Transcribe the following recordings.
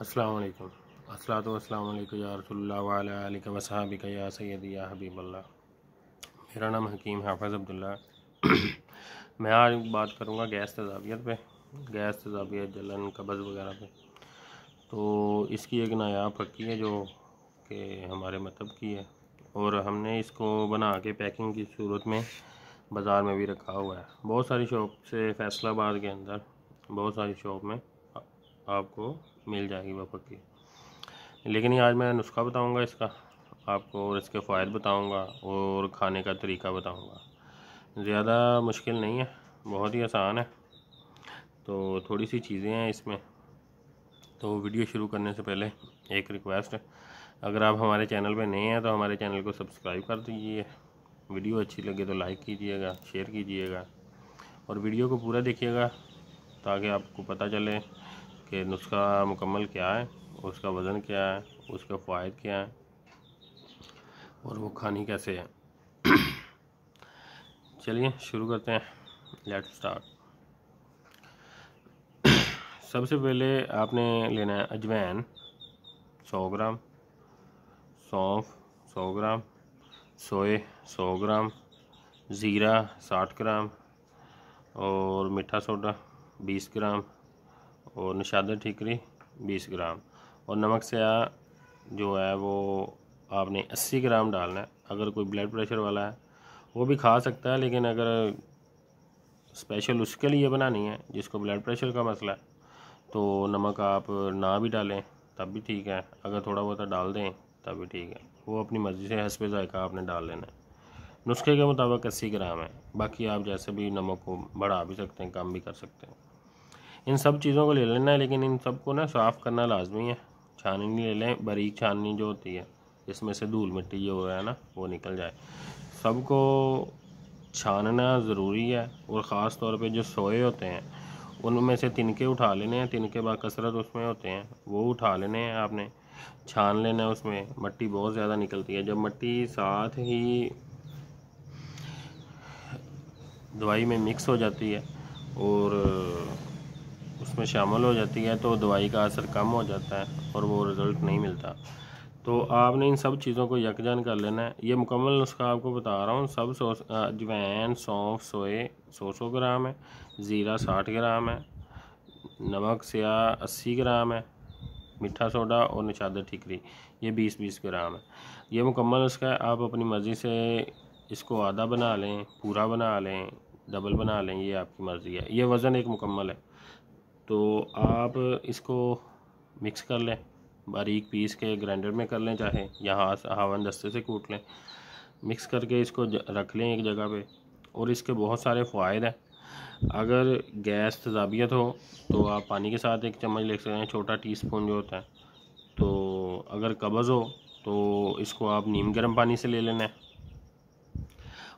अल्लाम असला वालेकुम या रसोल्ला वसाबिक या सैदी या हबीबल्ला मेरा नाम हकीम हाफज अब्दुल्ला मैं आज बात करूँगा गैस तजावियत पे गैस तजावियत जलन कब्ज़ वगैरह पे तो इसकी एक नायाब पक्की है जो कि हमारे मतलब की है और हमने इसको बना के पैकिंग की सूरत में बाज़ार में भी रखा हुआ है बहुत सारी शॉप से फैसलाबाद के अंदर बहुत सारी शॉप में आपको मिल जाएगी वफ़ की लेकिन आज मैं नुस्खा बताऊंगा इसका आपको और इसके फ़ायदे बताऊंगा और खाने का तरीका बताऊंगा ज़्यादा मुश्किल नहीं है बहुत ही आसान है तो थोड़ी सी चीज़ें हैं इसमें तो वीडियो शुरू करने से पहले एक रिक्वेस्ट है अगर आप हमारे चैनल पर नए हैं तो हमारे चैनल को सब्सक्राइब कर दीजिए वीडियो अच्छी लगे तो लाइक कीजिएगा शेयर कीजिएगा और वीडियो को पूरा देखिएगा ताकि आपको पता चले कि नुस्खा मुकम्मल क्या है उसका वज़न क्या है उसके फ़ायद क्या हैं और वो खानी कैसे है चलिए शुरू करते हैं लेट स्टार्ट सबसे पहले आपने लेना है अजवैन 100 ग्राम सौंफ 100 ग्राम सोए 100 ग्राम ज़ीरा 60 ग्राम और मीठा सोडा 20 ग्राम और निशादा ठीकरी बीस ग्राम और नमक से जो है वो आपने अस्सी ग्राम डालना है अगर कोई ब्लड प्रेशर वाला है वो भी खा सकता है लेकिन अगर स्पेशल उसके लिए बनानी है जिसको ब्लड प्रेशर का मसला है तो नमक आप ना भी डालें तब भी ठीक है अगर थोड़ा बहुत डाल दें तब भी ठीक है वो अपनी मर्ज़ी से हंसपे जायका आपने डाल लेना है नुस्खे के मुताबिक अस्सी ग्राम है बाकी आप जैसे भी नमक को बढ़ा भी सकते हैं कम भी कर सकते हैं इन सब चीज़ों को ले लेना है लेकिन इन सब को ना साफ़ करना लाजमी है छाननी ले लें बारीक छाननी जो होती है जिसमें से धूल मिट्टी जो है ना वो निकल जाए सबको छानना ज़रूरी है और ख़ास तौर पे जो सोए होते हैं उनमें से तिनके उठा लेने हैं तिनके कसरत उसमें होते हैं वो उठा लेने हैं आपने छान लेना है उसमें मट्टी बहुत ज़्यादा निकलती है जब मट्टी साथ ही दवाई में मिक्स हो जाती है और उसमें शामिल हो जाती है तो दवाई का असर कम हो जाता है और वो रिज़ल्ट नहीं मिलता तो आपने इन सब चीज़ों को यकजान कर लेना है ये मुकम्मल नुस्खा आपको बता रहा हूँ सब सौ अजवैन सौंफ सोए सौ सौ ग्राम है ज़ीरा साठ ग्राम है नमक स्या अस्सी ग्राम है मीठा सोडा और निशादर ठिकरी ये बीस बीस ग्राम है ये मुकम्मल नुस्खा है आप अपनी मर्ज़ी से इसको आधा बना लें पूरा बना लें डबल बना लें ये आपकी मर्ज़ी है ये वज़न एक मुकम्मल है तो आप इसको मिक्स कर लें बारीक पीस के ग्राइंडर में कर लें चाहे या हाथ दस्ते से कूट लें मिक्स करके इसको रख लें एक जगह पे और इसके बहुत सारे फ़ायद हैं अगर गैस तजाबियत हो तो आप पानी के साथ एक चम्मच ले सकते हैं छोटा टी स्पून जो होता है तो अगर कब्ज़ हो तो इसको आप नीम गर्म पानी से ले लेना है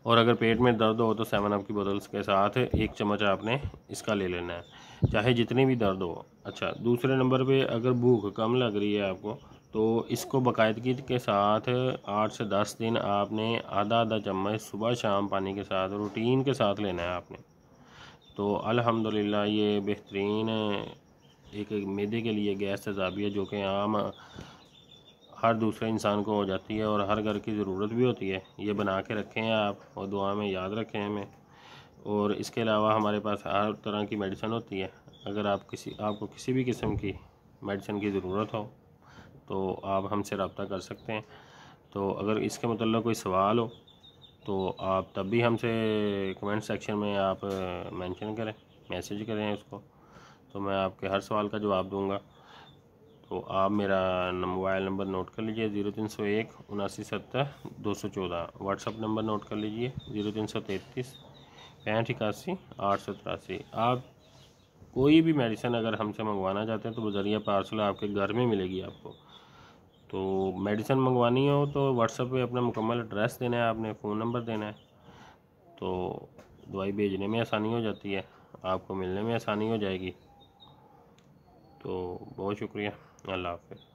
और अगर पेट में दर्द हो तो सेवन अप की बोतल के साथ एक चम्मच आपने इसका ले लेना है चाहे जितनी भी दर्द हो अच्छा दूसरे नंबर पे अगर भूख कम लग रही है आपको तो इसको बाकायदगी के साथ आठ से दस दिन आपने आधा आधा चम्मच सुबह शाम पानी के साथ रूटीन के साथ लेना है आपने तो अल्हम्दुलिल्लाह ये बेहतरीन एक, मेदे मैदे के लिए गैस तजाबी है जो कि आम हर दूसरे इंसान को हो जाती है और हर घर की ज़रूरत भी होती है ये बना के रखें आप और दुआ में याद रखें हमें और इसके अलावा हमारे पास हर तरह की मेडिसिन होती है अगर आप किसी आपको किसी भी किस्म की मेडिसिन की ज़रूरत हो तो आप हमसे रबता कर सकते हैं तो अगर इसके मतलब कोई सवाल हो तो आप तब भी हमसे कमेंट सेक्शन में आप मेंशन करें मैसेज करें उसको तो मैं आपके हर सवाल का जवाब दूंगा तो आप मेरा मोबाइल नंबर नोट कर लीजिए ज़ीरो तीन सौ एक उनासी सत्तर दो सौ चौदह व्हाट्सअप नंबर नोट कर लीजिए ज़ीरो तीन सौ तैंतीस पैंठ इक्यासी आठ सौ तिरासी आप कोई भी मेडिसिन अगर हमसे मंगवाना चाहते हैं तो ज़रिया पार्सल आपके घर में मिलेगी आपको तो मेडिसिन मंगवानी हो तो व्हाट्सएप पे अपना मुकम्मल एड्रेस देना है आपने फ़ोन नंबर देना है तो दवाई भेजने में आसानी हो जाती है आपको मिलने में आसानी हो जाएगी तो बहुत शुक्रिया अल्लाह हाफिज़